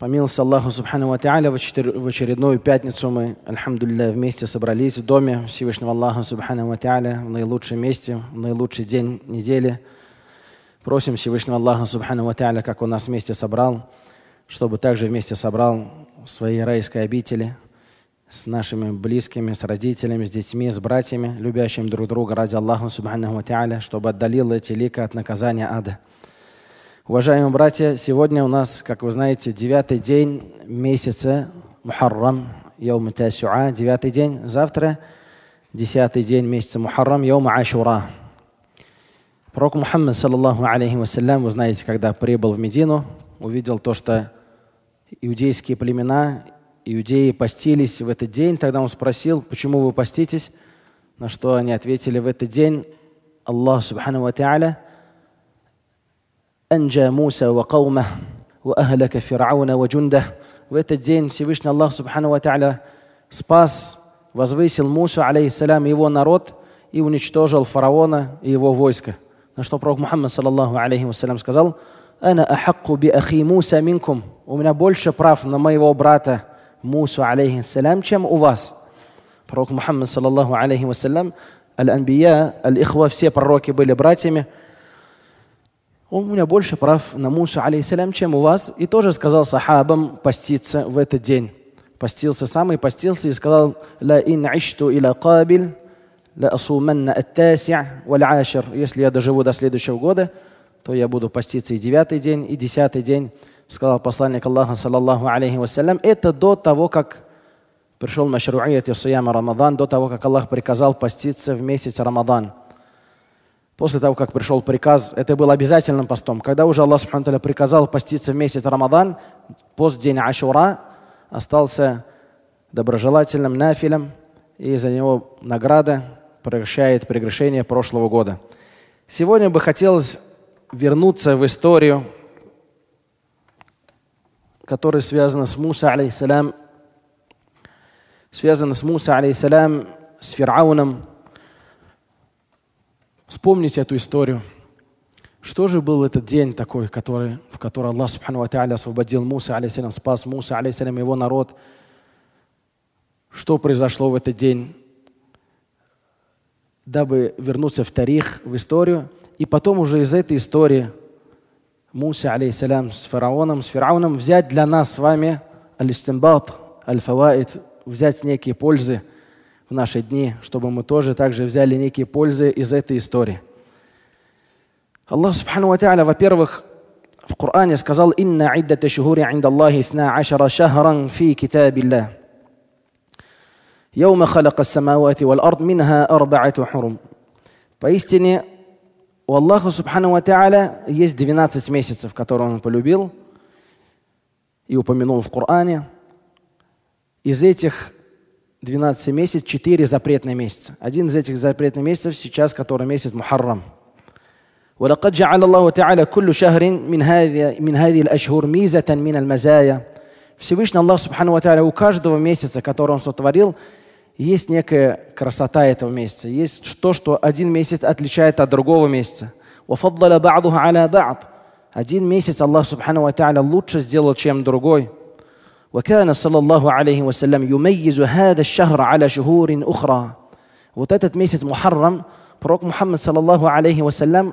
Помилуйся, Аллаху Субхану Ва в очередную пятницу мы, альхамдулилля, вместе собрались в доме Всевышнего Аллаха Субхану Ва в наилучшем месте, в наилучший день недели. Просим Всевышнего Аллаха Субхану Ва как Он нас вместе собрал, чтобы также вместе собрал свои райские обители с нашими близкими, с родителями, с детьми, с братьями, любящими друг друга ради Аллаха Субхану Ва чтобы отдалил эти лика от наказания ада – Уважаемые братья, сегодня у нас, как вы знаете, девятый день месяца Мухаррам, Йом Тасюа, девятый день. Завтра десятый день месяца Мухаррам, Йом Ашура. Пророк Мухаммад, саллаллаху алейхи вассалям, вы знаете, когда прибыл в Медину, увидел то, что иудейские племена, иудеи постились в этот день. Тогда он спросил, почему вы поститесь? На что они ответили, в этот день Аллах, субхану ва та'аля, أنجى موسى وقومه وأهلك فرعون وجنده в этот день Всевышний Аллах Субхану Ва спас, возвысил Мусу, алейхиссалям, его народ и уничтожил фараона и его войско. На что пророк Мухаммад, саллаллаху алейхи вассалям, сказал, «Ана ахакку би ахи Муса минкум». У меня больше прав на моего брата Мусу, алейхиссалям, чем у вас. Пророк Мухаммад, саллаллаху алейхи вассалям, аль-анбия, аль-ихва, все пророки были братьями – у меня больше прав на Муса, алейсалям, чем у вас. И тоже сказал сахабам поститься в этот день. Постился сам и постился и сказал, «Ла ин ишту иля кабиль, ла асуманна аттася, валь ашир». Если я доживу до следующего года, то я буду поститься и девятый день, и десятый день, сказал посланник Аллаха, саллаллаху алейхи вассалям. Это до того, как пришел Машруият и Суяма Рамадан, до того, как Аллах приказал поститься в месяц Рамадан после того, как пришел приказ, это был обязательным постом. Когда уже Аллах Субхану приказал поститься в месяц Рамадан, пост день Ашура остался доброжелательным нафилем, и за него награда превращает прегрешение прошлого года. Сегодня бы хотелось вернуться в историю, которая связана с Муса, алейсалям, связана с Муса, алейсалям, с Фирауном, вспомнить эту историю. Что же был этот день такой, который, в который Аллах Субхану Ва освободил Муса, алейсалям, спас Муса, алейсалям, его народ? Что произошло в этот день? Дабы вернуться в тарих, в историю, и потом уже из этой истории Муса, алейсалям, с фараоном, с фараоном взять для нас с вами аль-истимбат, аль-фаваид, взять некие пользы – в наши дни, чтобы мы тоже также взяли некие пользы из этой истории. Аллах Субхану Ва Тааля, во-первых, в Коране сказал «Инна иддата шухури инда Аллахи сна ашара шахран фи китабиллах». «Яума халака самавати вал ард минха арбаату хурум». Поистине, у Аллаха Субхану Ва Тааля есть 12 месяцев, которые Он полюбил и упомянул в Коране. Из этих 12 месяцев, 4 запретные месяца. Один из этих запретных месяцев сейчас, который месяц Мухаррам. ولقد جعل الله تعالى كل شهر من هذه من هذه الأشهر ميزة من المزايا. Всевышний Аллах Субхану Ва у каждого месяца, который Он сотворил, есть некая красота этого месяца. Есть то, что один месяц отличает от другого месяца. وفضل بعضها على بعض. Один месяц Аллах Субхану Ва лучше сделал, чем другой. وكان صلى الله عليه وسلم يميز هذا الشهر على شهور أخرى وتتت ميسة محرم بروك محمد صلى الله عليه وسلم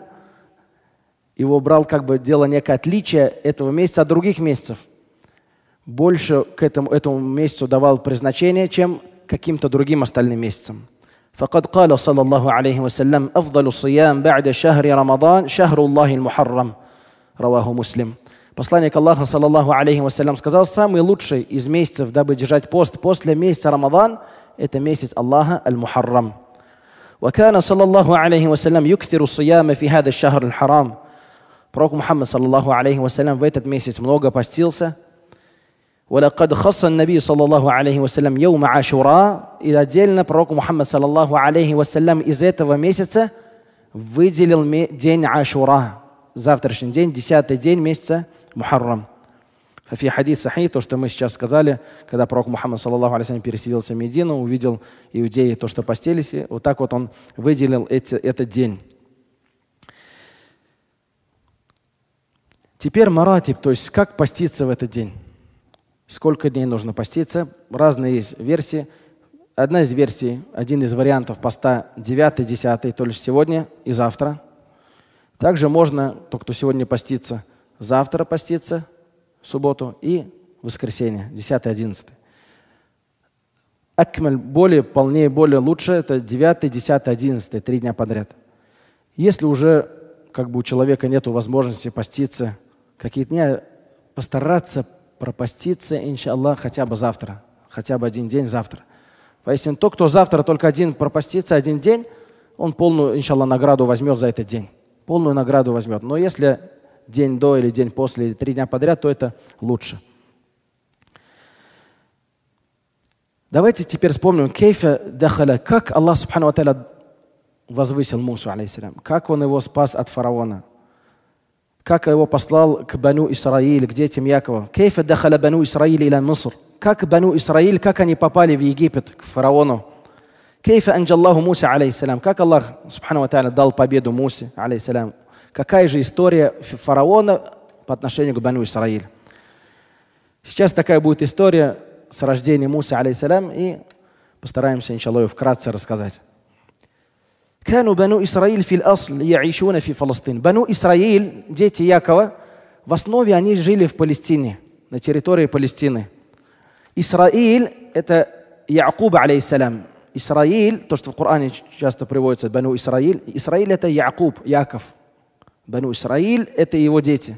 его брал как бы дело некое отличие этого месяца от других месяцев. Больше к этому, этому месяцу давал призначение, чем каким-то другим остальным месяцам. فقد قال صلى الله عليه وسلم أفضل الصيام بعد شهر رمضان شهر الله المحرم رواه مسلم Посланник Аллаха, саллаллаху алейхи вассалям, сказал, самый лучший из месяцев, дабы держать пост после месяца Рамадан, это месяц Аллаха, Аль-Мухаррам. وكان صلى الله عليه وسلم يكثر الصيام في هذا الشهر الحرام Пророк Мухаммад, саллаллаху алейхи вассалям, в этот месяц много постился. ولقد خص النبي صلى الله عليه وسلم يوم عاشوراء и отдельно пророк Мухаммад, саллаллаху алейхи вассалям, из этого месяца выделил день Ашура, завтрашний день, десятый день месяца Мухаррам. Фи хадис сахи, то, что мы сейчас сказали, когда пророк Мухаммад, саллаллаху алейхи переселился в Медину, увидел иудеи, то, что постелись, и вот так вот он выделил эти, этот день. Теперь маратиб, то есть как поститься в этот день. Сколько дней нужно поститься? Разные есть версии. Одна из версий, один из вариантов поста 9, 10, то есть сегодня и завтра. Также можно, тот, кто сегодня постится – завтра поститься в субботу и воскресенье, 10-11. Акмель более, полнее, более лучше – это 9, 10, 11, три дня подряд. Если уже как бы у человека нет возможности поститься какие то дни, а постараться пропаститься, иншаллах, хотя бы завтра, хотя бы один день завтра. Поистине, тот, кто завтра только один пропастится, один день, он полную, иншаллах, награду возьмет за этот день. Полную награду возьмет. Но если день до или день после, или три дня подряд, то это лучше. Давайте теперь вспомним кейфа дахаля, как Аллах Субхану возвысил Мусу, алейсалям, как он его спас от фараона, как его послал к Бану Исраиль, к детям Якова. Кейфа дахаля Бану Исраиль или Муср. Как Бану Исраиль, как они попали в Египет к фараону. Кейфа анджаллаху Муса, алейсалям, как Аллах Субхану Аталя дал победу Мусе, алейсалям. Какая же история фараона по отношению к Бану Исраиль? Сейчас такая будет история с рождением Муса, алейсалям, и постараемся, иншаллах, вкратце рассказать. كانوا بنو إسرائيل في الأصل يعيشون في فلسطين بنو إسرائيل дети Якова в основе они жили в Палестине на территории Палестины Исраиль это Якуб алейхиссалям Исраиль то что в Коране часто приводится Бану Исраиль Исраиль это Якуб Яков Бану Исраиль – это его дети.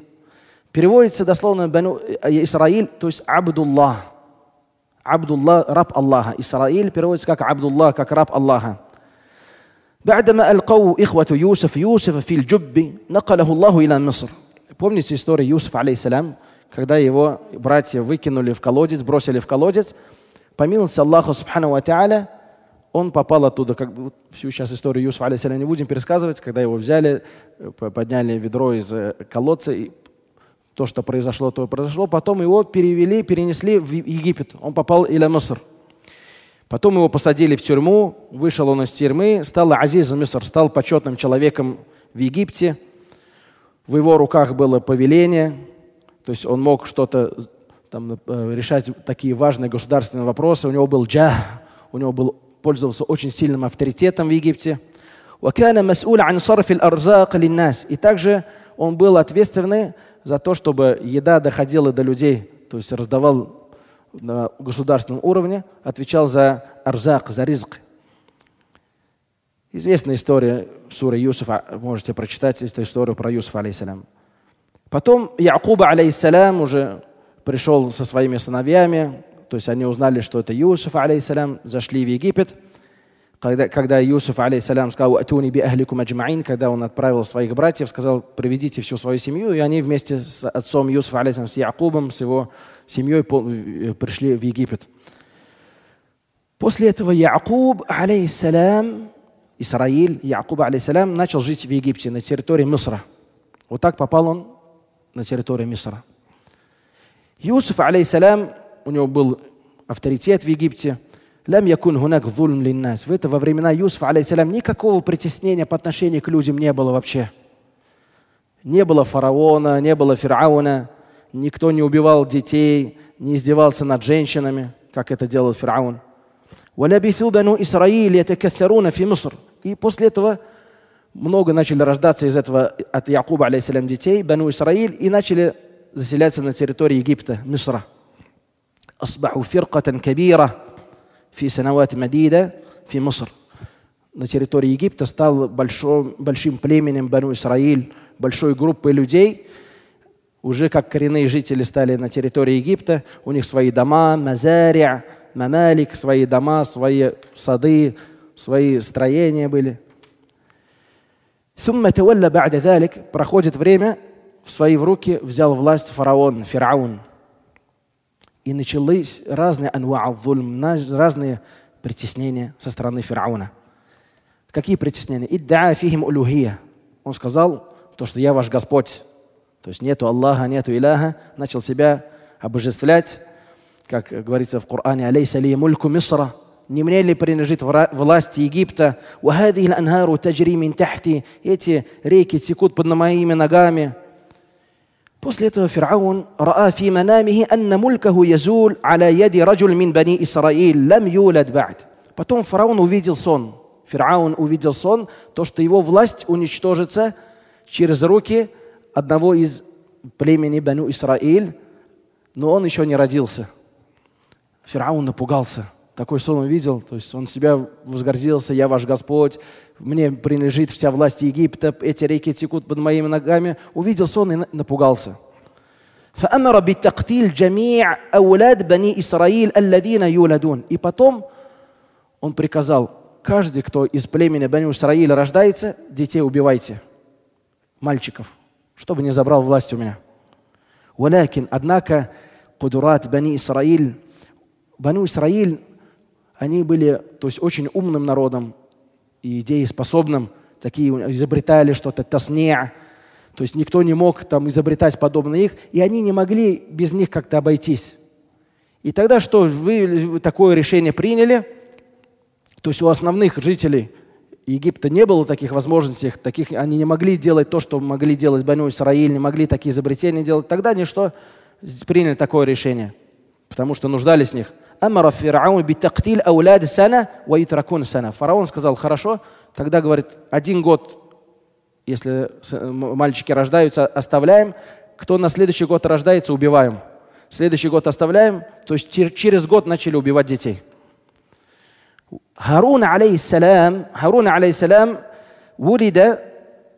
Переводится дословно Бану Исраиль, то есть Абдуллах. Абдуллах – раб Аллаха. Исраиль переводится как Абдуллах, как раб Аллаха. بعدما ألقوا إخوة يوسف يوسف في الجب نقله الله إلى مصر. Помните историю Юсуфа, алейхиссалям, когда его братья выкинули в колодец, бросили в колодец, помиловался Аллаху Субхану Ва Та'аля, он попал оттуда, как всю сейчас историю Юсуфа алейсаля не будем пересказывать, когда его взяли, подняли ведро из э, колодца, и то, что произошло, то и произошло. Потом его перевели, перенесли в Египет. Он попал или Мусор. Потом его посадили в тюрьму, вышел он из тюрьмы, стал Азиз Миср, стал почетным человеком в Египте. В его руках было повеление, то есть он мог что-то там, э, решать такие важные государственные вопросы. У него был джа, у него был пользовался очень сильным авторитетом в Египте. И также он был ответственный за то, чтобы еда доходила до людей, то есть раздавал на государственном уровне, отвечал за арзак, за ризк. Известная история суры Юсуфа, можете прочитать эту историю про Юсуфа, алейсалям. Потом Якуба, алейсалям, уже пришел со своими сыновьями, то есть они узнали, что это Юсуф, алейсалям, зашли в Египет. Когда, когда Юсуф, алейсалям, сказал «Атуни би ахликум аджмаин», когда он отправил своих братьев, сказал «Приведите всю свою семью», и они вместе с отцом Юсуфа, алейсалям, с Якубом, с его семьей э, пришли в Египет. После этого Якуб, алейсалям, Исраиль, Якуб, алейсалям, начал жить в Египте, на территории Мисра. Вот так попал он на территорию Мисра. Юсуф, алейсалям, у него был авторитет в Египте. Лям якун гунак зульм линнас. В это во времена Юсуфа, алейсалям, никакого притеснения по отношению к людям не было вообще. Не было фараона, не было фирауна, никто не убивал детей, не издевался над женщинами, как это делал фараон. И после этого много начали рождаться из этого от Якуба, алейсалям, детей, Бану Исраиль, и начали заселяться на территории Египта, Мисра. أصبحوا فرقة كبيرة في سنوات مديدة في مصر на территории Египта стал большим, большим племенем Бану Исраиль, большой группой людей, уже как коренные жители стали на территории Египта, у них свои дома, мазария, мамалик, свои дома, свои сады, свои строения были. Проходит время, в свои руки взял власть фараон, фараон. И начались разные анва'адзульм, разные притеснения со стороны фараона. Какие притеснения? Иддаа фихим улюхия. Он сказал, то, что я ваш Господь. То есть нету Аллаха, нету Иляха. Начал себя обожествлять, как говорится в Коране, «Алейса ли мульку Мисра?» Не мне ли принадлежит власть Египта? «Вахадихи анхару таджри мин тахти» Эти реки текут под моими ногами – После этого Ферраун «Раа фи манамихи анна мулькаху язул аля яди раджуль мин бани Исраиль лам юлад ба'д». Потом фараон увидел сон. Фараон увидел сон, то, что его власть уничтожится через руки одного из племени Бану Исраиль, но он еще не родился. Фараон напугался – такой сон увидел, то есть он себя возгордился, я ваш Господь, мне принадлежит вся власть Египта, эти реки текут под моими ногами. Увидел сон и напугался. И потом он приказал, каждый, кто из племени Бани Исраиля рождается, детей убивайте, мальчиков, чтобы не забрал власть у меня. однако, Кудурат Бани Исраиль, Бану Исраиль они были, то есть, очень умным народом и идееспособным. Такие изобретали что-то, тасне. То есть никто не мог там изобретать подобное их, и они не могли без них как-то обойтись. И тогда что? Вы такое решение приняли. То есть у основных жителей Египта не было таких возможностей, таких, они не могли делать то, что могли делать Баню Исраиль, не могли такие изобретения делать. Тогда они что? Приняли такое решение, потому что нуждались в них. «Амара фирауна битактиль ауляд сана ваитракун сана». Фараон сказал, хорошо, тогда, говорит, один год, если э, мальчики рождаются, оставляем. Кто на следующий год рождается, убиваем. Следующий год оставляем. То есть через год начали убивать детей. Харун عليه Харун هارون عليه السلام ولد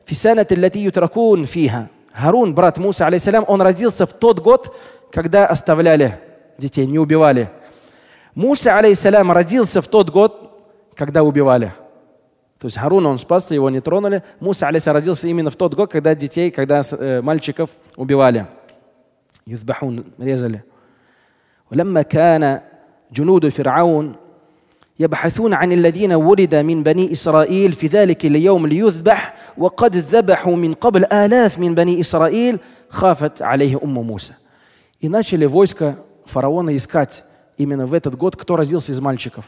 في السنة التي يتركون فيها هارون брат Муса عليه он родился в тот год когда оставляли детей не убивали Муса, алейсалям, родился в тот год, когда убивали. То есть Харуна он спасся, его не тронули. Муса, алейсалям, родился именно в тот год, когда детей, когда э, мальчиков убивали. Юзбахун резали. ولما كان جنود فرعون يبحثون عن الذين ولد من بني إسرائيل في ذلك اليوم ليذبح وقد ذبحوا من قبل آلاف من بني إسرائيل خافت عليه أم موسى И начали войско фараона искать именно в этот год, кто родился из мальчиков.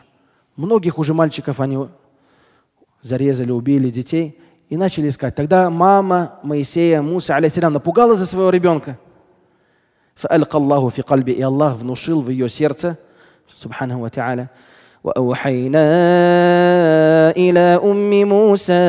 Многих уже мальчиков они зарезали, убили детей и начали искать. Тогда мама Моисея, Муса, алейсалям, напугала за своего ребенка. И Аллах внушил в ее сердце, субханаху ва واوحينا الى ام موسى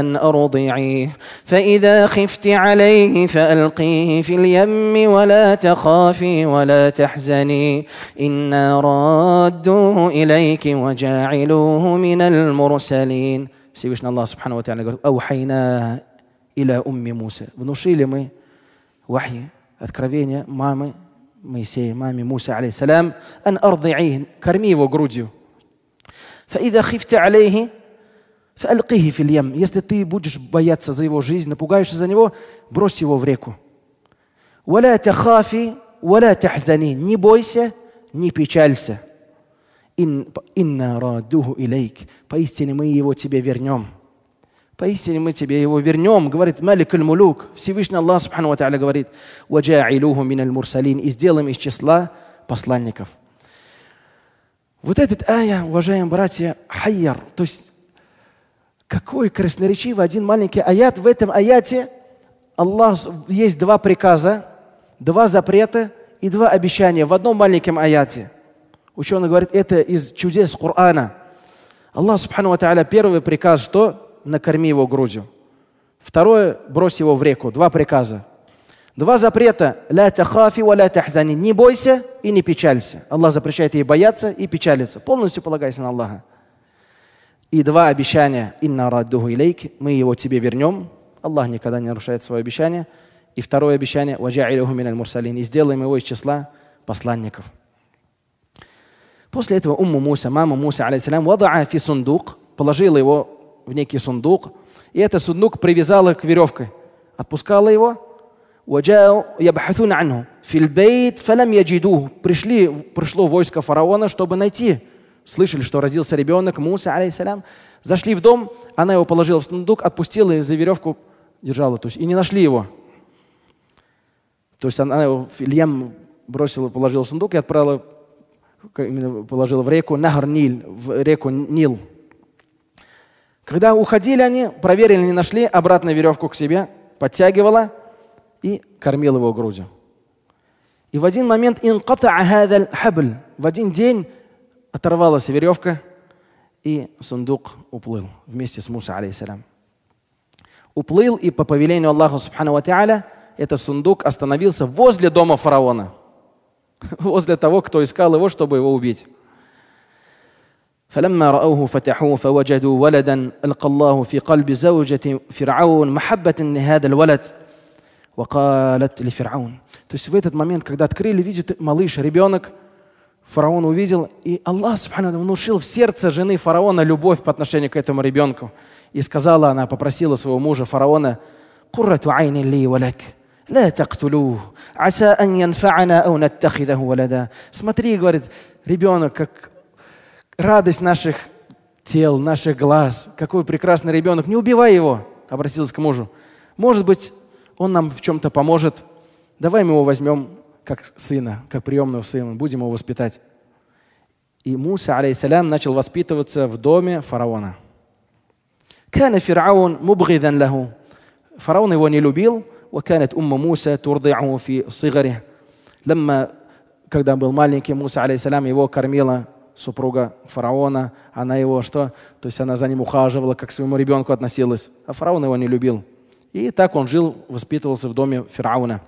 ان ارضعيه فاذا خفت عليه فالقيه في اليم ولا تخافي ولا تحزني انا رادوه اليك وجاعلوه من المرسلين سيبشنا الله سبحانه وتعالى قال اوحينا الى ام موسى بنوشي внушили وحي أذكر فيني مامي Моисея, маме Муса, алейсалям, «Ан арди'и» – «Корми его грудью». «Фаида хифте алейхи» «Фаалькихи фильям» – «Если ты будешь бояться за его жизнь, напугаешься за него, брось его в реку». «Валя тахафи, валя тахзани» – «Не бойся, не печалься». «Инна радуху илейк» – «Поистине мы его тебе вернем». Поистине мы тебе его вернем, говорит Малик аль-Мулюк. Всевышний Аллах Субхану Ва говорит, «Ваджа'илюху миналь мурсалин» и сделаем из числа посланников. Вот этот ая, уважаемые братья, хайяр, то есть какой красноречивый один маленький аят. В этом аяте Аллах есть два приказа, два запрета и два обещания в одном маленьком аяте. Ученый говорит, это из чудес Корана. Аллах, субхану ва первый приказ, что накорми его грудью. Второе, брось его в реку. Два приказа. Два запрета. Ля тахафи ва ля тахзани. Не бойся и не печалься. Аллах запрещает ей бояться и печалиться. Полностью полагайся на Аллаха. И два обещания. Инна раддуху илейки. Мы его тебе вернем. Аллах никогда не нарушает свое обещание. И второе обещание. Ваджа'илюху миналь мурсалин. И сделаем его из числа посланников. После этого умму Муса, мама Муса, алейсалям, вадаа фи сундук, положила его в некий сундук, и этот сундук привязал их к веревке, отпускала его. Пришли, пришло войско фараона, чтобы найти. Слышали, что родился ребенок Муса, алейсалям. Зашли в дом, она его положила в сундук, отпустила и за веревку держала. То есть, и не нашли его. То есть она его Ильям бросила, положила в сундук и отправила, положила в реку Нахар Ниль, в реку Нил. Когда уходили они, проверили, не нашли, обратно веревку к себе, подтягивала и кормила его грудью. И в один момент в один день оторвалась веревка, и сундук уплыл вместе с Муса, алейсалям. Уплыл, и по повелению Аллаха Субхану Ва этот сундук остановился возле дома фараона, возле того, кто искал его, чтобы его убить. فلما رأوه فتحوه فوجدوا ولدا ألقى الله في قلب زوجة فرعون محبة لهذا الولد وقالت لفرعون То есть в этот момент, когда открыли, видит малыш, ребенок, фараон увидел, и Аллах Субхану внушил в сердце жены фараона любовь по отношению к этому ребенку. И сказала она, попросила своего мужа фараона, «Куррату айни ли валак, لا تقتلوه عسى أن ينفعنا أو نتخذه ولدا Смотри, говорит, ребенок, как радость наших тел, наших глаз. Какой прекрасный ребенок. Не убивай его, обратилась к мужу. Может быть, он нам в чем-то поможет. Давай мы его возьмем как сына, как приемного сына, будем его воспитать. И Муса, алейсалям, начал воспитываться в доме фараона. كان фараон مبغضا له фараон его не любил وكانت أم موسى ترضعه في صغره لما когда был маленький Муса, алейсалям, его кормила супруга фараона, она его что? То есть она за ним ухаживала, как к своему ребенку относилась. А фараон его не любил. И так он жил, воспитывался в доме фараона.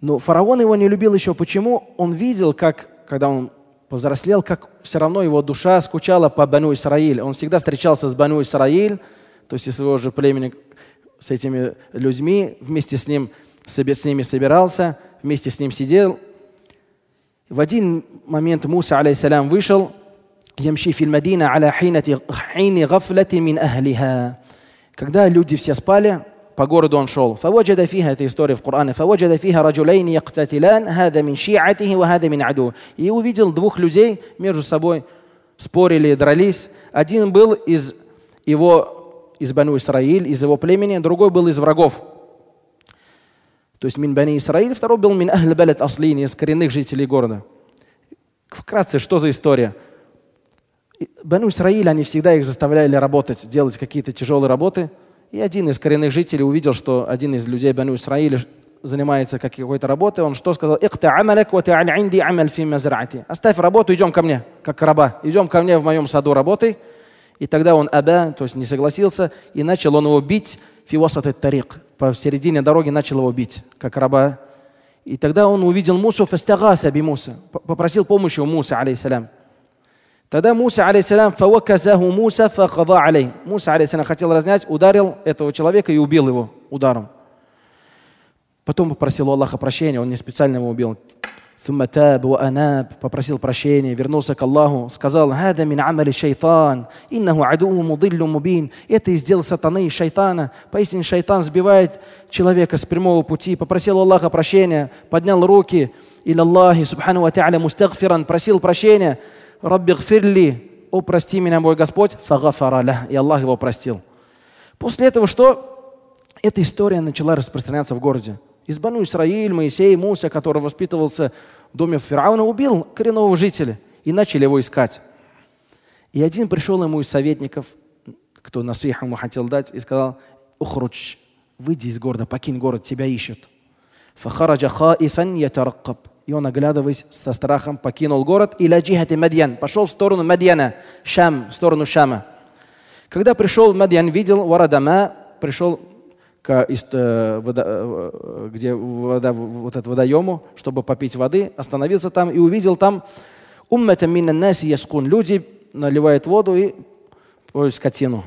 Но фараон его не любил еще. Почему? Он видел, как, когда он повзрослел, как все равно его душа скучала по Бану Исраиль. Он всегда встречался с Бану Исраиль, то есть из своего же племени, с этими людьми, вместе с ним, с ними собирался, вместе с ним сидел, в один момент Муса, алейсалям, вышел, ямши филь Мадина, аля хини гафлати мин ахлиха. Когда люди все спали, по городу он шел. Фаваджада фиха, это история в Коране. Фаваджада фиха раджулейн яктатилан, хада мин шиатихи, ва хада мин аду. И увидел двух людей между собой спорили, дрались. Один был из его, из Бану Исраиль, из его племени, другой был из врагов то есть мин бани Исраиль, второй был мин ахль балет аслин, из коренных жителей города. Вкратце, что за история? Бану Исраиль, они всегда их заставляли работать, делать какие-то тяжелые работы. И один из коренных жителей увидел, что один из людей Бану Исраиля занимается какой-то работой. Он что сказал? Оставь работу, идем ко мне, как раба. Идем ко мне в моем саду работай. И тогда он аба, то есть не согласился, и начал он его бить, фиосат и тарик, посередине дороги начал его бить, как раба. И тогда он увидел Мусу, фастагаса би Муса, попросил помощи у Муса, алейсалям. Тогда Муса, алейсалям, фаваказаху Муса, фахада алей. Муса, алейсалям, хотел разнять, ударил этого человека и убил его ударом. Потом попросил у Аллаха прощения, он не специально его убил. ثم تاب وأناب попросил прощения, вернулся к Аллаху, сказал, «Хада мин амали шайтан, иннаху адуу мудиллю мубин». Это из дел сатаны и шайтана. Поистине шайтан сбивает человека с прямого пути. Попросил Аллаха прощения, поднял руки, «Иль Аллахи, субхану ва та'аля, мустагфиран», просил прощения, «Рабби гфирли, о, прости меня, мой Господь, фагафараля». И Аллах его простил. После этого что? Эта история начала распространяться в городе. Из Бану Исраиль, Моисей, Муся, который воспитывался в доме фараона, убил коренного жителя. И начали его искать. И один пришел ему из советников, кто насиха ему хотел дать, и сказал, «Ухруч, выйди из города, покинь город, тебя ищут». И он, оглядываясь со страхом, покинул город. И ладжихати Мадьян. Пошел в сторону Мадьяна, Шам, в сторону Шама. Когда пришел в Мадьян, видел Варадама, пришел Э, э, где вода, вот этот водоему, чтобы попить воды, остановился там и увидел там уммата мина наси яскун. Люди наливают воду и поют скотину.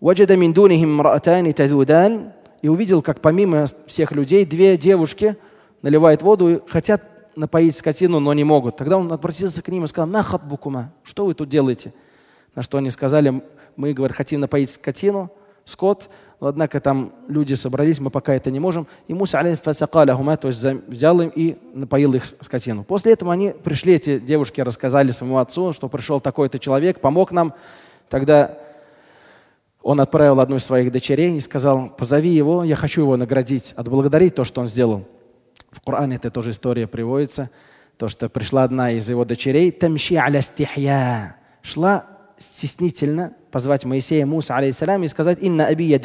Ваджада мин дунихим ратани тазудан. И увидел, как помимо всех людей, две девушки наливают воду и хотят напоить скотину, но не могут. Тогда он обратился к ним и сказал, нахат что вы тут делаете? На что они сказали, мы, говорят, хотим напоить скотину, скот, но однако там люди собрались, мы пока это не можем. И Муса алейфасакаляхума, то есть взял им и напоил их скотину. После этого они пришли, эти девушки рассказали своему отцу, что пришел такой-то человек, помог нам. Тогда он отправил одну из своих дочерей и сказал, позови его, я хочу его наградить, отблагодарить то, что он сделал. В Коране это тоже история приводится, то, что пришла одна из его дочерей, тамши аля стихья, шла стеснительно, позвать Моисея, Муса, алейсалям, и сказать «Инна аби я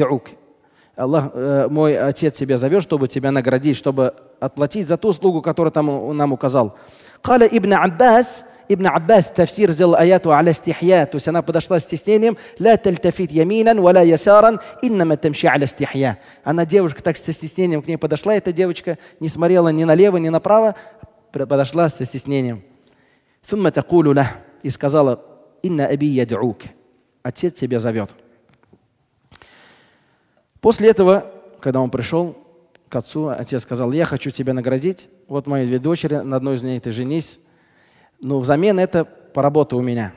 Аллах, э, мой отец тебя зовет, чтобы тебя наградить, чтобы отплатить за ту услугу, которую там он нам указал. Каля ибн Аббас, ибн Аббас тафсир сделал аяту аля стихья, то есть она подошла с стеснением, ла тальтафит яминан, вала ясаран, иннама тамши аля стихья. Она девушка так со стеснением к ней подошла, эта девочка не смотрела ни налево, ни направо, подошла со стеснением. ثم تقول له и сказала, «Инна аби яд'ук». Отец тебя зовет. После этого, когда он пришел к отцу, отец сказал, я хочу тебя наградить, вот мои две дочери, на одной из них ты женись, но взамен это поработа у меня.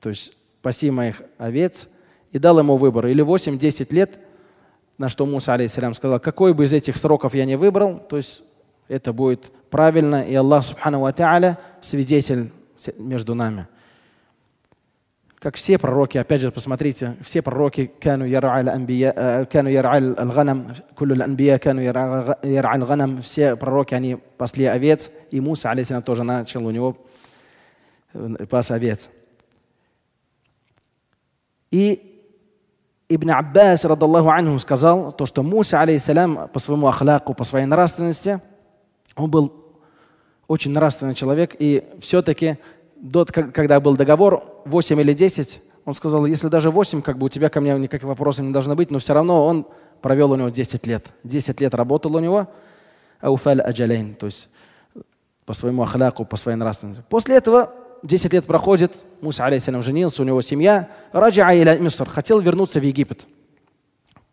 То есть паси моих овец. И дал ему выбор. Или 8-10 лет, на что Муса, алейсалям, сказал, какой бы из этих сроков я не выбрал, то есть это будет правильно, и Аллах, субхану ва свидетель между нами как все пророки, опять же, посмотрите, все пророки «Кану яр'аль э, аль-ганам», «Куллю анбия кану яр'аль аль-ганам», все пророки, они пасли овец, и Муса, алейсалам, тоже начал у него э, пас овец. И Ибн Аббас, радаллаху анху, сказал, то, что Муса, алейсалам, по своему ахлаку, по своей нравственности, он был очень нравственный человек, и все-таки до, когда был договор, 8 или 10, он сказал, если даже 8, как бы у тебя ко мне никаких вопросов не должно быть, но все равно он провел у него 10 лет. 10 лет работал у него. Ауфаль аджалейн, то есть по своему ахляку, по своей нравственности. После этого 10 лет проходит, Муса алейсалям женился, у него семья. Раджа Айля Миср хотел вернуться в Египет.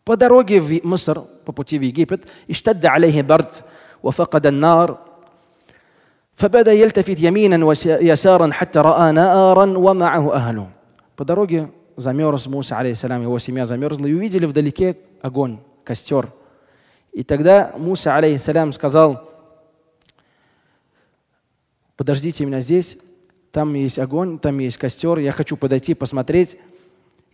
По дороге в Миср, по пути в Египет, иштадда алейхи бард, وفقد нар فبدا يلتفت يمينا ويسارا حتى راى نارا ومعه اهله по дороге замерз Муса, алейхиссалям, его семья замерзла, и увидели вдалеке огонь, костер. И тогда Муса, алейхиссалям, сказал, подождите меня здесь, там есть огонь, там есть костер, я хочу подойти, посмотреть.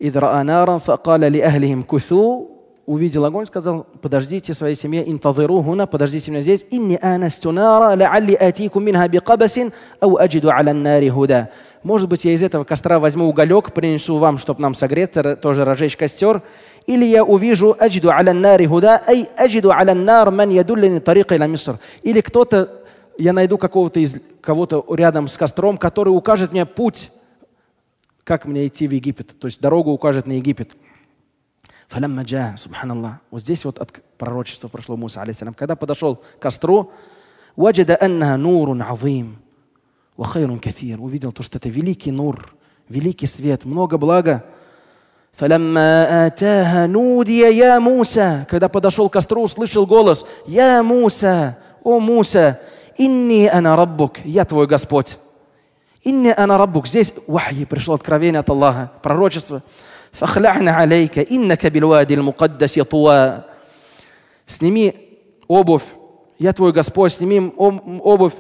إذ رأى نارا فقال لأهلهم كثوا увидел огонь, сказал, подождите своей семье, интазиру гуна, подождите меня здесь, инни анасту нара, ла'алли атикум минха бикабасин, ау аджиду аля нари худа. Может быть, я из этого костра возьму уголек, принесу вам, чтобы нам согреться, тоже разжечь костер. Или я увижу аджиду аля нари худа, ай аджиду аля нар ман ядуллини тарика ила миср. Или кто-то, я найду какого-то из кого-то рядом с костром, который укажет мне путь, как мне идти в Египет, то есть дорогу укажет на Египет. Фаляммаджа, субханаллах. Вот здесь вот от пророчества прошло Муса, алейсалям. Когда подошел к костру, ваджада анна нурун авим, вахайрун кафир. Увидел то, что это великий нур, великий свет, много блага. Фалямма атаха нудия я Муса. Когда подошел к костру, услышал голос. Я Муса, о Муса, инни ана раббук, я твой Господь. Инни ана раббук. Здесь вахи пришло откровение от Аллаха, пророчество. «Фахляхна عليك иннака بالوادي المقدس طوى. Сними обувь, я твой Господь, сними обувь.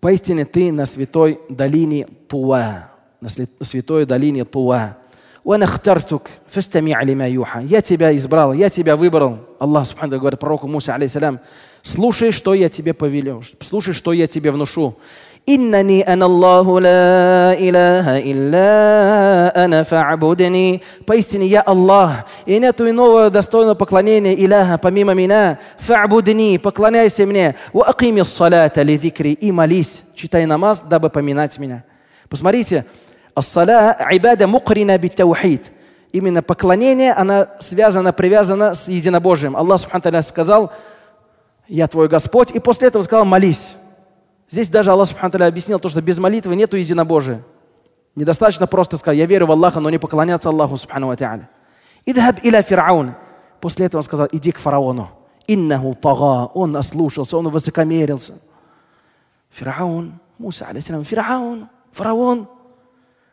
Поистине ты на святой долине Туа, на святой долине Туа. وَنَخْتَرْتُكْ فَاسْتَمِعْ لِمَا يُوحَى Я тебя избрал, я тебя выбрал. Аллах Субхану говорит пророку Муса, алейсалям, слушай, что я тебе повелю, слушай, что я тебе внушу. «Иннани аналлаху ла иляха илля ана фа'будни». Поистине я Аллах, и нету иного достойного поклонения иляха помимо меня. «Фа'будни», поклоняйся мне. «Ва акими салата ли зикри» и молись, читай намаз, дабы поминать меня. Посмотрите, «Ассаля ибада мукрина биттаухид». Именно поклонение, она связана, привязана с единобожием. Аллах Субхану сказал, «Я твой Господь», и после этого сказал «молись». Здесь даже Аллах Субхану объяснил то, что без молитвы нету единобожия. Недостаточно просто сказать, я верю в Аллаха, но не поклоняться Аллаху Субхану Ата'аля. Идхаб иля фираун. После этого он сказал, иди к фараону. Иннаху тага. Он ослушался, он высокомерился. Фираун, Муса, алейсалям, фираун, фараон.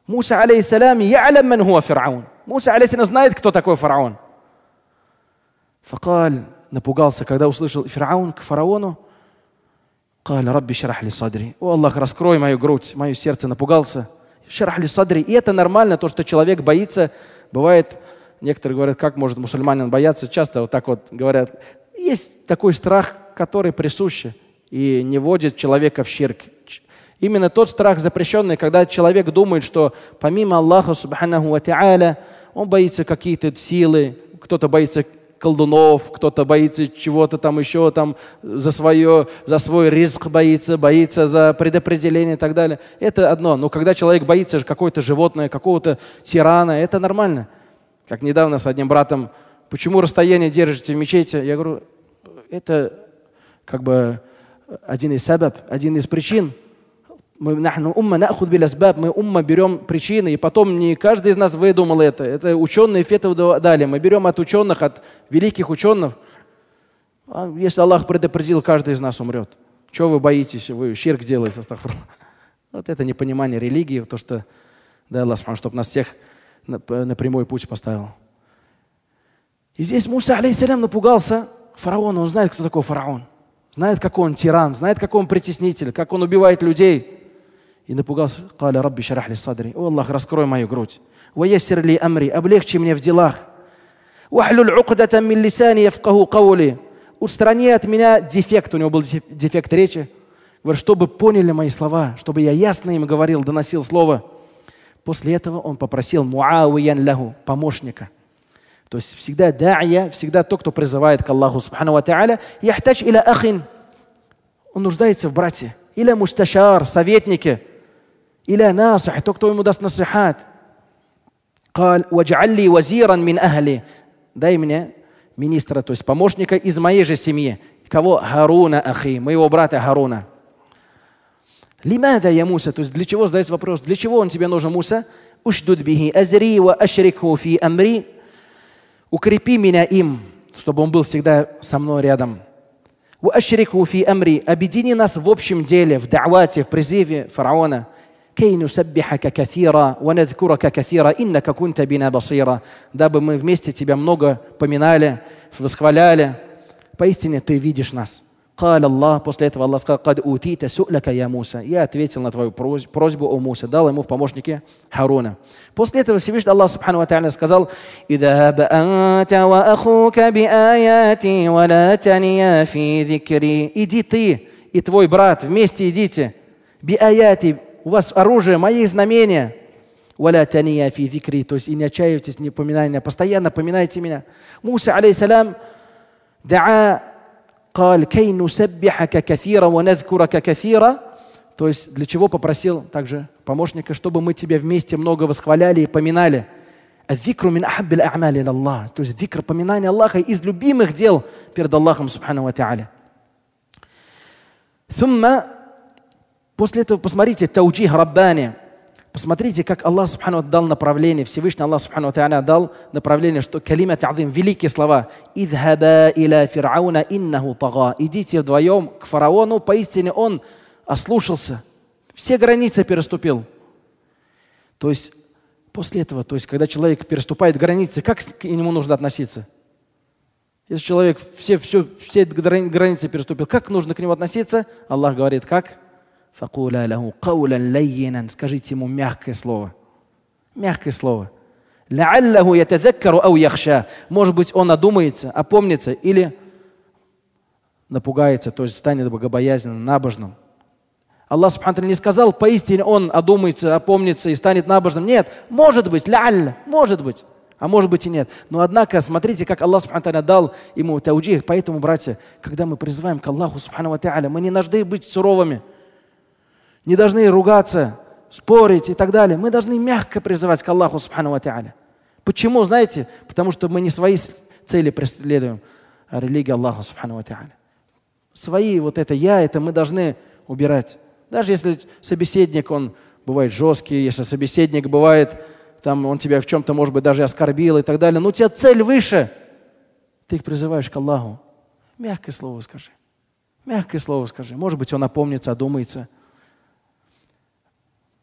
Муса, я я'лам ман хуа фираун. Муса, алейсалям, знает, кто такой фараон. Факаль напугался, когда услышал фираун к фараону. Каля, Рабби, шарахли садри. О, Аллах, раскрой мою грудь, мое сердце напугался. Шарахли садри. И это нормально, то, что человек боится. Бывает, некоторые говорят, как может мусульманин бояться. Часто вот так вот говорят. Есть такой страх, который присущ и не вводит человека в щирк. Именно тот страх запрещенный, когда человек думает, что помимо Аллаха, субханаху ва он боится какие-то силы, кто-то боится колдунов, кто-то боится чего-то там еще, там за, свое, за свой риск боится, боится за предопределение и так далее. Это одно. Но когда человек боится какое-то животное, какого-то тирана, это нормально. Как недавно с одним братом, почему расстояние держите в мечети? Я говорю, это как бы один из сабаб, один из причин – мы, нахну умма нахуд белясбаб, мы умма берем причины, и потом не каждый из нас выдумал это. Это ученые фетов дали. Мы берем от ученых, от великих ученых. А если Аллах предупредил, каждый из нас умрет. Чего вы боитесь? Вы щирк делаете, астахфирулlah. Вот это непонимание религии, то, что да, Аллах, чтобы нас всех на, на прямой путь поставил. И здесь Муса, алейсалям, напугался фараона. Он знает, кто такой фараон. Знает, какой он тиран, знает, какой он притеснитель, как он убивает людей и напугался. Каля Рабби шарахли садри. О Аллах, раскрой мою грудь. Ваясир ли амри, облегчи мне в делах. Вахлюль укдата мин лисани яфкаху каули. Устрани от меня дефект. У него был дефект речи. Говорит, чтобы поняли мои слова, чтобы я ясно им говорил, доносил слово. После этого он попросил муауян лаху, помощника. То есть всегда да'я, всегда тот, кто призывает к Аллаху Субхану Ва Та'аля, яхтач иля ахин, он нуждается в брате, или мушташар, советнике – إلى ناصح to kto mu даст насихат. قال واجعل لي وزيرا من أهلي дай мне министра, то есть помощника из моей же семьи. Кого? Харуна Ахи, моего брата Харуна. Лимада я Муса, то есть для чего задается вопрос, для чего он тебе нужен, Муса? Ушдуд бихи азри ва ашрикху фи амри. Укрепи меня им, чтобы он был всегда со мной рядом. Ва ашрикху фи амри. Объедини нас в общем деле, в да'вате, в призыве фараона – كي نسبحك كثيرا ونذكرك كثيرا إنك كنت бина басира. дабы мы вместе тебя много поминали, восхваляли. Поистине ты видишь нас. قال الله после этого Аллах сказал قد أوتيت سؤلك يا موسى я ответил на твою просьбу о Мусе дал ему в помощнике Харуна после этого Всевышний Аллах سبحانه وتعالى сказал اذهب أنت وأخوك بآياتي ولا تنيا في ذكري иди ты и твой брат вместе идите биаяти у вас оружие, мои знамения. Валя тания фи викри, то есть и не отчаивайтесь, не поминай меня, постоянно поминайте меня. Муса, алейсалям, даа, قال كي نسبحك كثيرا ونذكرك كثيرا то есть для чего попросил также помощника, чтобы мы тебя вместе много восхваляли и поминали. Азикру мин ахаббил а'мали Аллах. То есть дикр, поминание Аллаха из любимых дел перед Аллахом, субхану ва та'аля. Сумма После этого посмотрите тауджи Раббани. Посмотрите, как Аллах Субхану дал направление, Всевышний Аллах Субхану дал направление, что калимат азим, великие слова. Идхаба иля фирауна иннаху тага. Идите вдвоем к фараону, поистине он ослушался, все границы переступил. То есть после этого, то есть когда человек переступает границы, как к нему нужно относиться? Если человек все, все, все границы переступил, как нужно к нему относиться? Аллах говорит, как? Факуля лаху кауля лайинан. Скажите ему мягкое слово. Мягкое слово. Ляллаху ятазаккару ау яхша. Может быть, он одумается, опомнится или напугается, то есть станет богобоязненным, набожным. Аллах Субхану не сказал, поистине он одумается, опомнится и станет набожным. Нет, может быть, ляль, может быть, а может быть и нет. Но однако, смотрите, как Аллах Субхану дал ему тауджих. Поэтому, братья, когда мы призываем к Аллаху Субхану мы не должны быть суровыми не должны ругаться, спорить и так далее. Мы должны мягко призывать к Аллаху Субхану Ва Почему, знаете? Потому что мы не свои цели преследуем, а религия Аллаха Субхану Ва Свои вот это «я», это мы должны убирать. Даже если собеседник, он бывает жесткий, если собеседник бывает, там, он тебя в чем-то, может быть, даже оскорбил и так далее, но у тебя цель выше. Ты их призываешь к Аллаху. Мягкое слово скажи. Мягкое слово скажи. Может быть, он опомнится, одумается.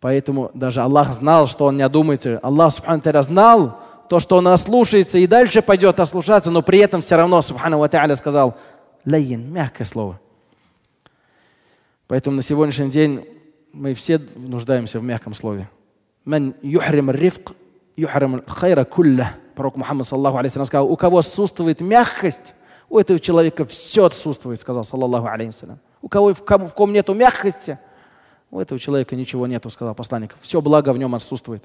Поэтому даже Аллах знал, что он не одумается. Аллах, субхану знал то, что он ослушается и дальше пойдет ослушаться, но при этом все равно, субхану ва сказал, лаин, мягкое слово. Поэтому на сегодняшний день мы все нуждаемся в мягком слове. Мен юхрим рифк, юхрим хайра кулля. Пророк Мухаммад, саллаху алейхи сказал, у кого отсутствует мягкость, у этого человека все отсутствует, сказал, саллаху алейхи У кого в ком, в ком нету мягкости – у этого человека ничего нету, сказал посланник. Все благо в нем отсутствует.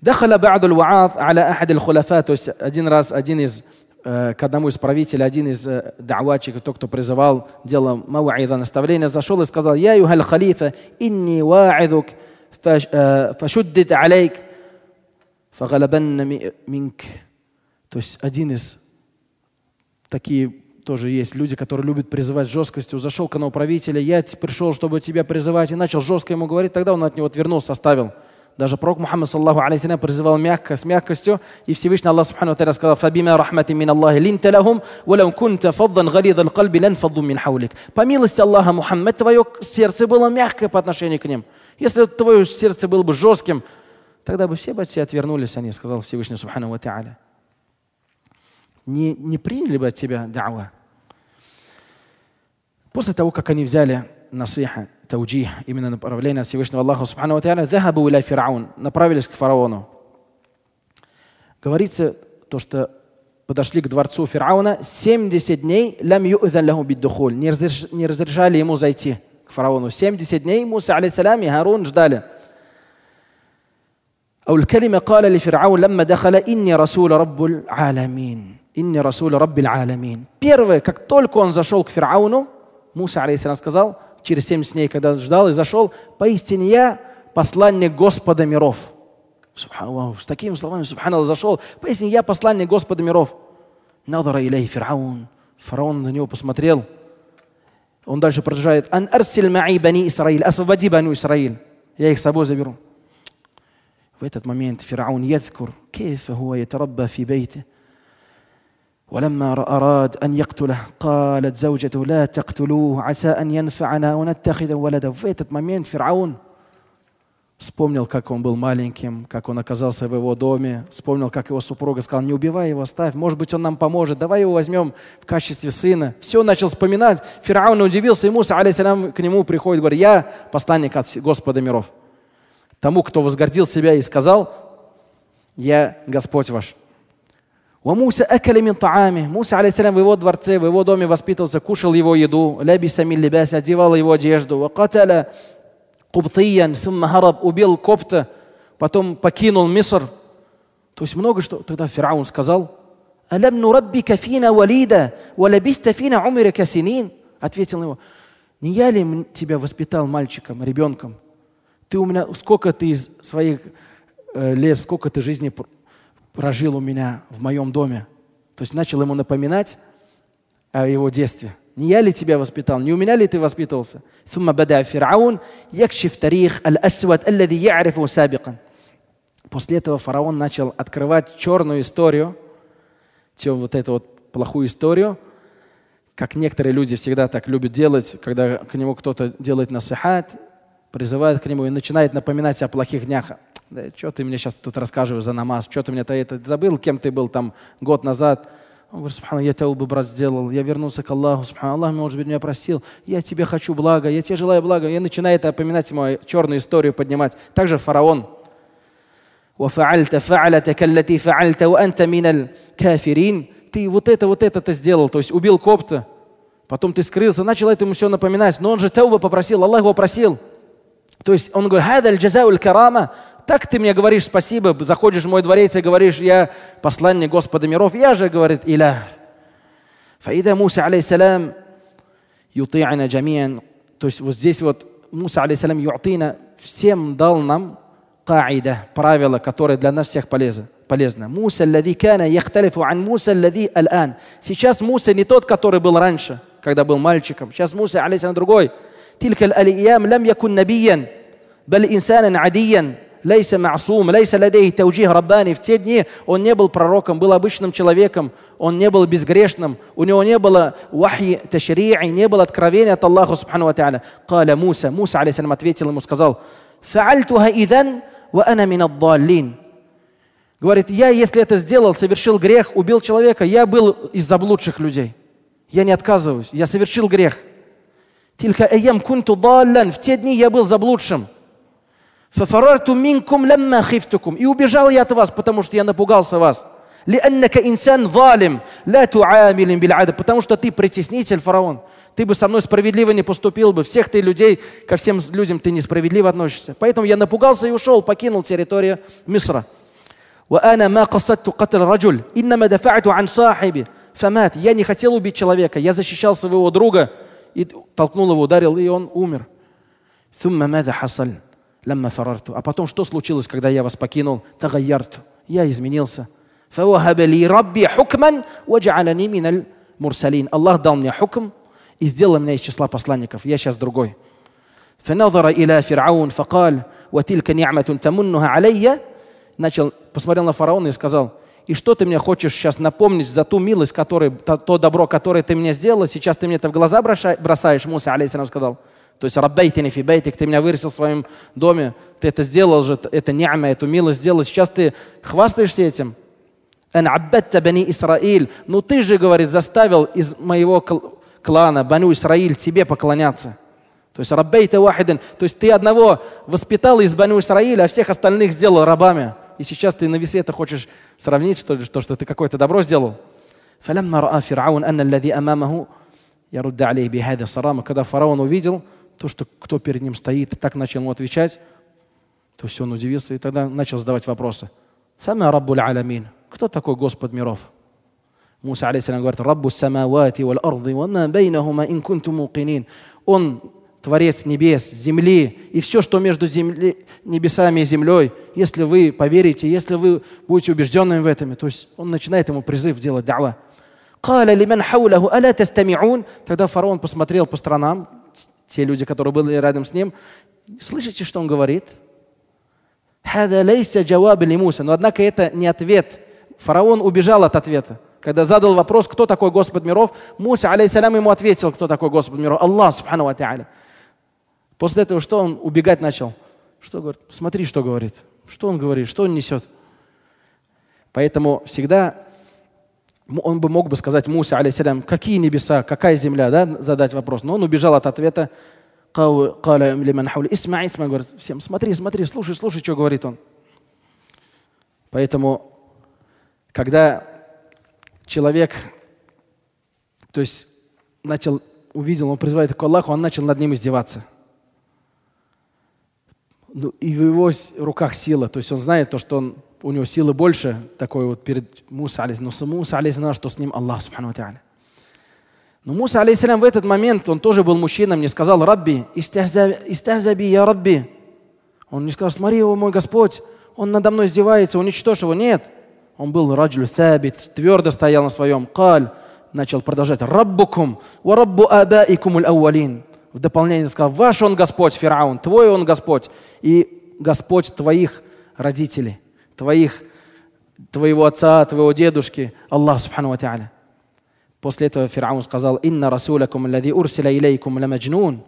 Дахаля ба'ду аль-ва'ат аля ахад аль То есть один раз один из э, к одному из правителей, один из э, даватчиков, тот, кто призывал, делал мауаида, наставление, зашел и сказал, «Я юхаль халифа, инни ва'идук, э, фашуддит алейк, фагалабанна минк». То есть один из такие тоже есть люди, которые любят призывать жесткостью. Зашел к правителя, я пришел, чтобы тебя призывать, и начал жестко ему говорить, тогда он от него отвернулся, оставил. Даже пророк Мухаммад саллаху алейхи призывал мягко, с мягкостью, и Всевышний Аллах субхану тара сказал, «Фабима рахмати мин Аллахи линта лахум, валам кунта фаддан гаридан кальби лен фадду мин хаулик». По милости Аллаха, Мухаммад, твое сердце было мягкое по отношению к ним. Если твое сердце было бы жестким, тогда бы все бы отвернулись, они а сказал Всевышний субхану ва та'аля не, не приняли бы от тебя дауа. После того, как они взяли насиха, тауджи, именно направление от Всевышнего Аллаха, субхану тааля, захабу фараон, направились к фараону. Говорится то, что подошли к дворцу фараона 70 дней, лям ю'зан лаху биддухуль, не разрешали ему зайти к фараону. 70 дней Муса, алейсалям, и Харун ждали. أو الكلمة قال لفرعون لما دخل إني رسول رب العالمين. «Инни رسول رب العالمين. Первое, как только он зашел к Ферауну, Муса, алейхиссалам, сказал, через семь дней, когда ждал и зашел, «Поистине я посланник Господа миров». Субханаллах, с такими словами, субханаллах, зашел, «Поистине я посланник Господа миров». Надара илей Ферраун. Фараон на него посмотрел. Он дальше продолжает. «Ан арсиль маи бани Исраиль, освободи бану Исраиль». Я их с собой заберу. В этот момент фараон يذكر كيف هو يتربى في بيته ولما أراد أن يقتله قالت زوجته لا تقتلوه عسى أن ينفعنا ونتخذ ولدا в этот момент фараон вспомнил, как он был маленьким, как он оказался в его доме, вспомнил, как его супруга сказала, не убивай его, оставь, может быть, он нам поможет, давай его возьмем в качестве сына. Все начал вспоминать. Фараон удивился, и Муса, алейсалям, к нему приходит, говорит, я посланник от Господа миров тому, кто возгордил себя и сказал, «Я Господь ваш». Муса Муса, алейсалям, в его дворце, в его доме воспитывался, кушал его еду, лябисами лебясь, одевал его одежду. Кубтиян, Хараб, убил копта, потом покинул Миср. То есть много что. Тогда Фираун сказал, «Алям нураббика фина валида, валабиста фина умира касинин». Ответил ему, «Не я ли тебя воспитал мальчиком, ребенком? ты у меня, сколько ты из своих э, лет, сколько ты жизни прожил у меня в моем доме. То есть начал ему напоминать о его детстве. Не я ли тебя воспитал? Не у меня ли ты воспитывался? ثم بدأ فرعون يكشف تاريخ الأسود الذي يعرفه سابقا. После этого фараон начал открывать черную историю, чем вот эту вот плохую историю, как некоторые люди всегда так любят делать, когда к нему кто-то делает насыхать призывает к нему и начинает напоминать о плохих днях. Да, что ты мне сейчас тут рассказываешь за намаз? Что ты мне -то это забыл, кем ты был там год назад? Он говорит, субхану, я таубу, брат, сделал, я вернулся к Аллаху, субхану, Аллах, может быть, меня простил, я тебе хочу блага, я тебе желаю блага. И начинает напоминать ему, черную историю поднимать. Также фараон. Ты вот это, вот это ты сделал, то есть убил копта, потом ты скрылся, начал этому все напоминать, но он же Тауба попросил, Аллах его просил. То есть он говорит, «Хадаль джазауль карама». Так ты мне говоришь спасибо, заходишь в мой дворец и говоришь, я посланник Господа миров. Я же, говорит, иля. Фаида Муса, алейсалям, юти'ана джамиян. То есть вот здесь вот Муса, алейсалям, ютина, всем дал нам قاعدة правило, которое для нас всех полезно. полезно. Муса, الذي كان يختلف عن موسى الذي الآن. Сейчас Муса не тот, который был раньше, когда был мальчиком. Сейчас Муса, алейсалям, другой. تلك الايام لم يكن نبيا بل انسانا عاديا ليس معصوم ليس لديه توجيه رباني в те дни он не был пророком был обычным человеком он не был безгрешным у него не было вахи ташрии не было откровения от Аллаха субхану ва тааля قال موسى موسى عليه السلام ответил ему сказал فعلتها اذا وانا من الضالين Говорит, я, если это сделал, совершил грех, убил человека, я был из заблудших людей. Я не отказываюсь, я совершил грех – Тилька аям «Э, кунту даллан. В те дни я был заблудшим. Фафарарту минкум лямма хифтукум. И убежал я от вас, потому что я напугался вас. ли, аннака инсан валим, ла туамилим бильада. Потому что ты притеснитель, фараон. Ты бы со мной справедливо не поступил бы. Всех ты людей, ко всем людям ты несправедливо относишься. Поэтому я напугался и ушел, покинул территорию Мисра. وأنا ما قصدت قتل رجل إنما دفعت عن صاحبي فمات я не хотел убить человека я защищал своего друга и толкнул его, ударил, и он умер. Лямма фарарту. А потом что случилось, когда я вас покинул? Тагаярту. Я изменился. Аллах дал мне хукм и сделал меня из числа посланников. Я сейчас другой. فنظر إلى فرعون فقال وتلك نعمة تمنها علي начал посмотрел на фараона и сказал и что ты мне хочешь сейчас напомнить за ту милость, который, то, то добро, которое ты мне сделала, сейчас ты мне это в глаза бросаешь, Муса, алейсалам, сказал. То есть, раббейтини фи ты меня вырастил в своем доме, ты это сделал же, это ни'ма, эту милость сделал, сейчас ты хвастаешься этим. Ан аббатта бани Исраиль, ну ты же, говорит, заставил из моего клана, баню Исраиль, тебе поклоняться. То есть, раббейта вахидин, то есть ты одного воспитал из баню Исраиля, а всех остальных сделал рабами и сейчас ты на весы, это хочешь сравнить, что ли, то, что ты какое-то добро сделал. فلما رأى فرعون أن الذي أمامه يرد عليه بهذه الصرامة когда фараон увидел то, что кто перед ним стоит, так начал ему отвечать, то есть он удивился и тогда начал задавать вопросы. «Фама раббуль алямин» – кто такой Господь миров? Муса, алейсалям, говорит, «Раббу самавати вал арды, вама бейнахума ин кунту мукинин». Он Творец небес, земли и все, что между земли, небесами и землей, если вы поверите, если вы будете убежденными в этом, то есть он начинает ему призыв делать дава. Тогда фараон посмотрел по сторонам, те люди, которые были рядом с ним, слышите, что он говорит? Но однако это не ответ. Фараон убежал от ответа. Когда задал вопрос, кто такой Господь миров, Муса, алейсалям, ему ответил, кто такой Господь миров. Аллах, субхану ва После этого что он убегать начал? Что говорит? Смотри, что говорит. Что он говорит, что он несет. Поэтому всегда он бы мог бы сказать Мусе, алейсалям, какие небеса, какая земля, да, задать вопрос. Но он убежал от ответа. Исма, Исма, говорит всем, смотри, смотри, слушай, слушай, что говорит он. Поэтому, когда человек, то есть начал, увидел, он призывает к Аллаху, он начал над ним издеваться – ну, и в его руках сила. То есть он знает то, что он, у него силы больше, такой вот перед Муса алейс. Но сам Муса алейс знал, что с ним Аллах, субхану Но Муса алейсалям в этот момент, он тоже был мужчиной, мне сказал, «Рабби, истазаби, я Рабби». Он не сказал, «Смотри его, мой Господь, он надо мной издевается, уничтожь его». Нет, он был раджлю сабит, твердо стоял на своем. Каль начал продолжать. «Раббукум, ва раббу абаикум аль в дополнение сказал, ваш он Господь, Фераон, твой он Господь, и Господь твоих родителей, твоих, твоего отца, твоего дедушки, Аллах Субхану Ва Та'аля. После этого Фераон сказал, «Инна расулякум лади урсиля илейкум ламаджнун».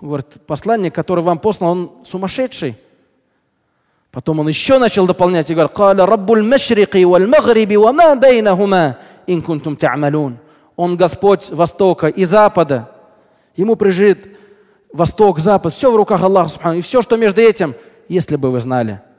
говорит, посланник, который вам послан, он сумасшедший. Потом он еще начал дополнять и говорит, «Каля раббуль машрики валь магриби ва ма бейнахума ин та'малун». Он Господь Востока и Запада, Ему прижит восток, запад, все в руках Аллаха, и все, что между этим, если бы вы знали –